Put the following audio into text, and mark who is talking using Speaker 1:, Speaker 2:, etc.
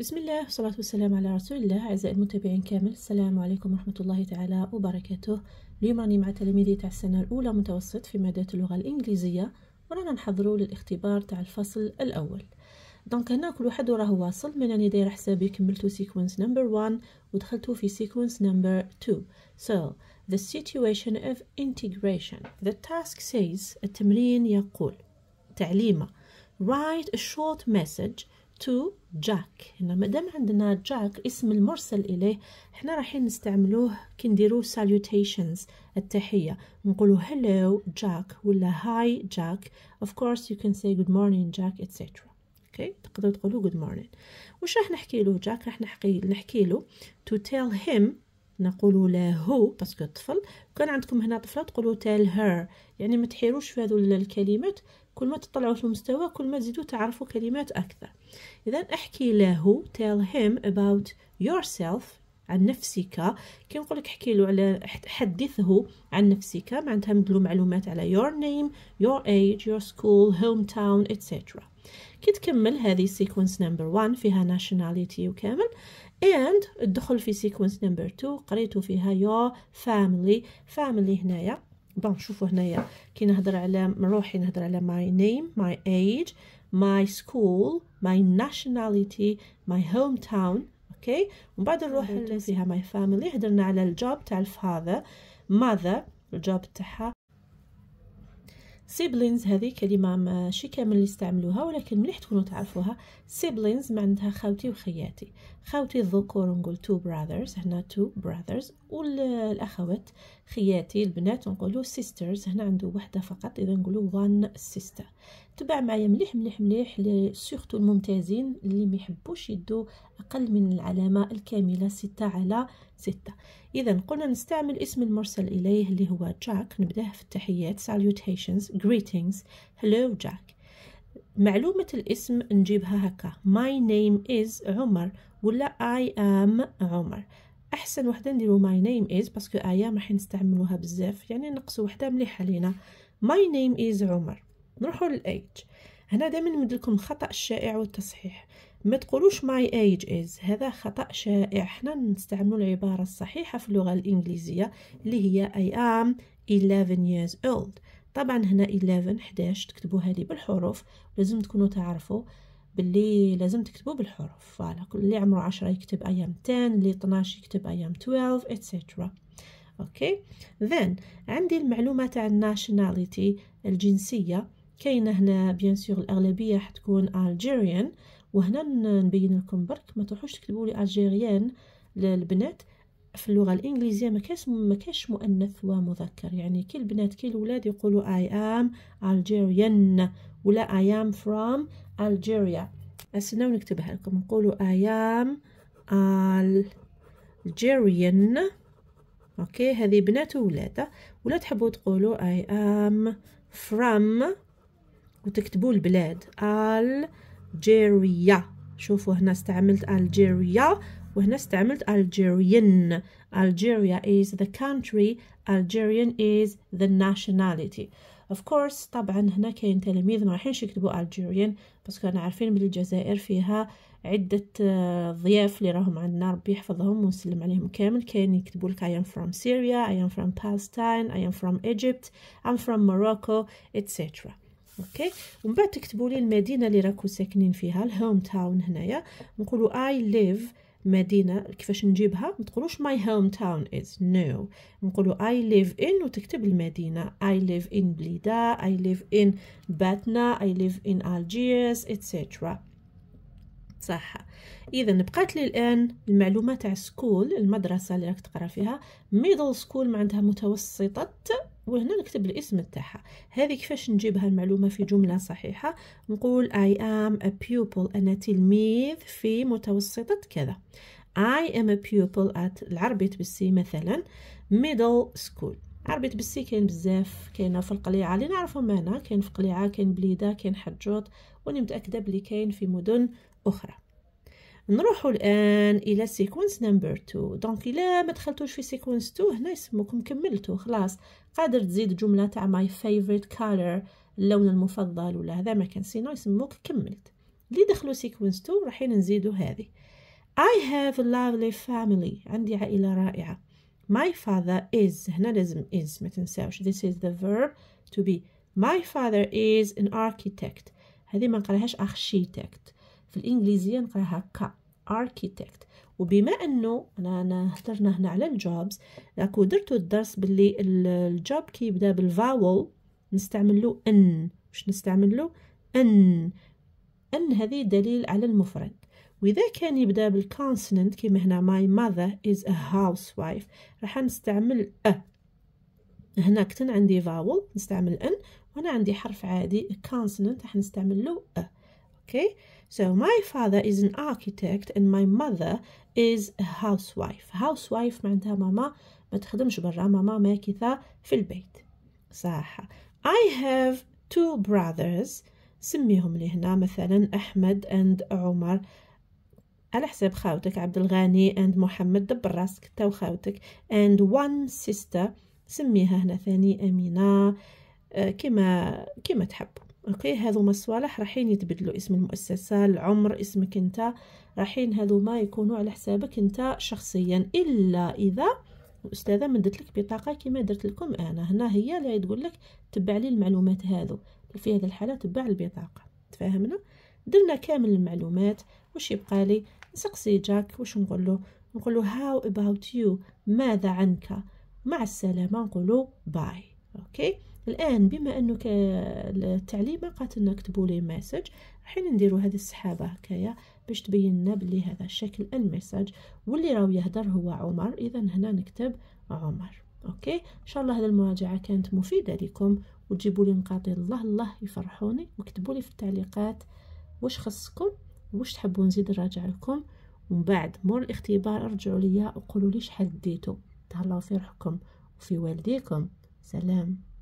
Speaker 1: بسم الله والصلاة والسلام على رسول الله أعزائي المتابعين كامل السلام عليكم ورحمة الله تعالى وبركاته اليوم راني مع تلاميذي تاع السنة الأولى متوسط في مادة اللغة الإنجليزية ورانا نحضروا للاختبار تاع الفصل الأول دونك هنا كل واحد وراه واصل من راني دايره حسابي كملتو سيكونس نمبر 1 ودخلتو في سيكونس نمبر 2 so the situation of integration the task says التمرين يقول تعليمه write a short message to Jack هنا مادام عندنا Jack اسم المرسل اليه حنا رايحين نستعملوه كي نديرو salutations التحيه نقولو hello Jack ولا hi Jack of course you can say good morning Jack etc اوكي okay. تقدروا تقولو good morning وش راح نحكي له جاك راح نحكي نحكي له to tell him نقول له باسكو الطفل كان عندكم هنا طفله تقولوا tell her يعني ما تحيروش في هذو الكلمات كل ما تطلعوا في المستوى كل ما تزيدوا تعرفوا كلمات أكثر إذا أحكي له tell him about yourself عن نفسك كي نقول لك احكي له على حدثه عن نفسك معناتها مدلو معلومات على your name your age your school hometown etc كي تكمل هذه سيكونس نمبر 1 فيها ناشوناليتي وكامل اند تدخل في سيكونس نمبر 2 قريتو فيها your family family هنايا بون شوفوا هنايا كي نهضر على روحي نهضر على ماي نيم ماي ايج ماي سكول ماي ناشوناليتي ماي هوم تاون اوكي ومن بعد نروح فيها ماي فاميلي هضرنا على الجوب تاع الفاذر ماذر الجوب تاعها سيبلينز هذه كلمة ماشي كامل اللي استعملوها ولكن مليح تكونوا تعرفوها سيبلينز معناتها خوتي وخياتي خوتي الذكور نقول تو براذرز هنا تو براذرز والأخوات خياتي البنات نقولوا سيسترز هنا عنده وحدة فقط إذا نقولوا وان سيستر تبع معايا مليح مليح مليح سورتو الممتازين اللي ما يحبوش يدو اقل من العلامه الكامله ستة على ستة اذا قلنا نستعمل اسم المرسل اليه اللي هو جاك نبداه في التحيات salutations greetings hello جاك معلومة الاسم نجيبها هكا my name is عمر ولا I am عمر احسن وحده نديرو my name is باسكو ايام راح نستعملوها بزاف يعني نقصو وحده مليحه لينا my name is عمر نروحوا للايج هنا دائما نمدلكم خطا الشائع والتصحيح ما تقولوش ماي ايج از هذا خطا شائع حنا نستعملوا العباره الصحيحه في اللغه الانجليزيه اللي هي اي ام 11 years old طبعا هنا 11 11 تكتبوها لي بالحروف لازم تكونوا تعرفوا باللي لازم تكتبوا بالحروف فوالا كل اللي عمره 10 يكتب ايام 10 اللي 12 يكتب ايام 12 اتسيترا اوكي ذن عندي المعلومه تاع الناشناليتي الجنسيه كاينه هنا بيان سور الاغلبيه حتكون الجيريان وهنا نبين لكم برك ما تروحوش تكتبوا لي الجيريان للبنات في اللغه الانجليزيه ما كاش ما كاش مؤنث ومذكر يعني كي البنات كي الولاد يقولوا اي ام الجيريان ولا اي ام فروم Algeria استناو نكتبها لكم نقولوا اي ام الجيريان اوكي هذه بنات وولاده ولا تحبوا تقولوا اي ام فروم وتكتبوا البلاد الجيريا شوفوا هنا استعملت الجيريا وهنا استعملت الجيريان الجيريا is the country الجيريان is the nationality of course طبعا هنا كاين تلاميذ ما راحينش يكتبوا الجيريان بس كنا عارفين بلي الجزائر فيها عدة آه، ضياف اللي راهم عندنا ربي يحفظهم ونسلم عليهم كامل كاين يكتبوا لك I am from Syria I am from Palestine I am from Egypt I'm from Morocco etc اوكي ومن بعد تكتبوا لي المدينه اللي راكم ساكنين فيها الهوم تاون هنايا نقولوا اي ليف مدينه كيفاش نجيبها ما تقولوش ماي هوم تاون از نو نقولوا اي ليف ان وتكتب المدينه اي ليف ان بليده اي ليف ان باتنا اي ليف ان الجيرز اتسيترا صح اذا بقات لي الان المعلومه تاع سكول المدرسه اللي راك تقرا فيها ميدل سكول معناتها متوسطه وهنا نكتب الاسم تاعها هذه كيفاش نجيبها المعلومه في جمله صحيحه نقول اي ام ا بيوبل انا تلميذ في متوسطه كذا اي ام ا بيوبل ات العربية بالسي مثلا ميدل سكول عربية بالسي كاين بزاف كاينه في القليعه اللي نعرفهم انا كاين في قليعه كاين بليده كاين حجوط وني متاكده بلي كاين في مدن اخرى نروح الان الى سيكونس نمبر 2 دونك الا ما دخلتوش في سيكونس 2 هنا يسموكم كملتو خلاص قادر تزيد جمله تاع ماي فيفريت كالر اللون المفضل ولا هذا ما كان سينو يسموك كملت اللي دخلوا سيكونس 2 رايحين نزيدوا هذه I have a lovely family عندي عائلة رائعة My father is هنا لازم is ما تنساوش This is the verb to be My father is an architect هذه ما نقراهاش architect في الانجليزيه نقراها هكا architect وبما انه انا هضرنا هنا على الجوبز راكو درتو الدرس باللي الجوب كيبدا بالفاول نستعملو ان واش نستعملو ان ان هذه دليل على المفرد واذا كان يبدا بالكونسوننت كيما هنا ماي ماذر از ا هاوس وايف راح نستعمل ا هنا كتن عندي فاول نستعمل ان وانا عندي حرف عادي كونسوننت راح نستعمل له ا Okay, so my father is an architect and my mother is a housewife. Housewife معناتها ماما ما تخدمش برا ماما ماكثة في البيت. صح. I have two brothers سميهم لي هنا مثلا أحمد and عمر على حساب خاوتك عبد الغني and محمد دبر راسك تو خاوتك and one sister سميها هنا ثاني أمينة آه، كما كما تحبوا اوكي ما الصوالح رايحين يتبدلوا اسم المؤسسه العمر اسمك انت رايحين ما يكونوا على حسابك انت شخصيا الا اذا الاستاذه مدت لك بطاقه كما درت لكم انا هنا هي اللي تقول لك تبع لي المعلومات هذو في هذه الحاله تبع البطاقه تفاهمنا درنا كامل المعلومات واش يبقى لي نسقسي جاك واش نقول له نقول له هاو اباوت يو ماذا عنك مع السلامه نقولوا باي اوكي الان بما انه آه، التعليمه قالت لنا كتبوا لي ميساج الحين نديروا هذه السحابه هكايا باش تبين لنا بلي هذا شكل الميساج واللي راهو يهدر هو عمر اذا هنا نكتب عمر اوكي ان شاء الله هذه المراجعه كانت مفيده لكم وتجيبوا لي نقاطي الله الله يفرحوني وكتبوا لي في التعليقات واش خصكم واش تحبوا نزيد نراجع لكم ومن بعد مور الاختبار ارجعوا ليا وقولوا لي شحال ديتو تهلاو في روحكم وفي والديكم سلام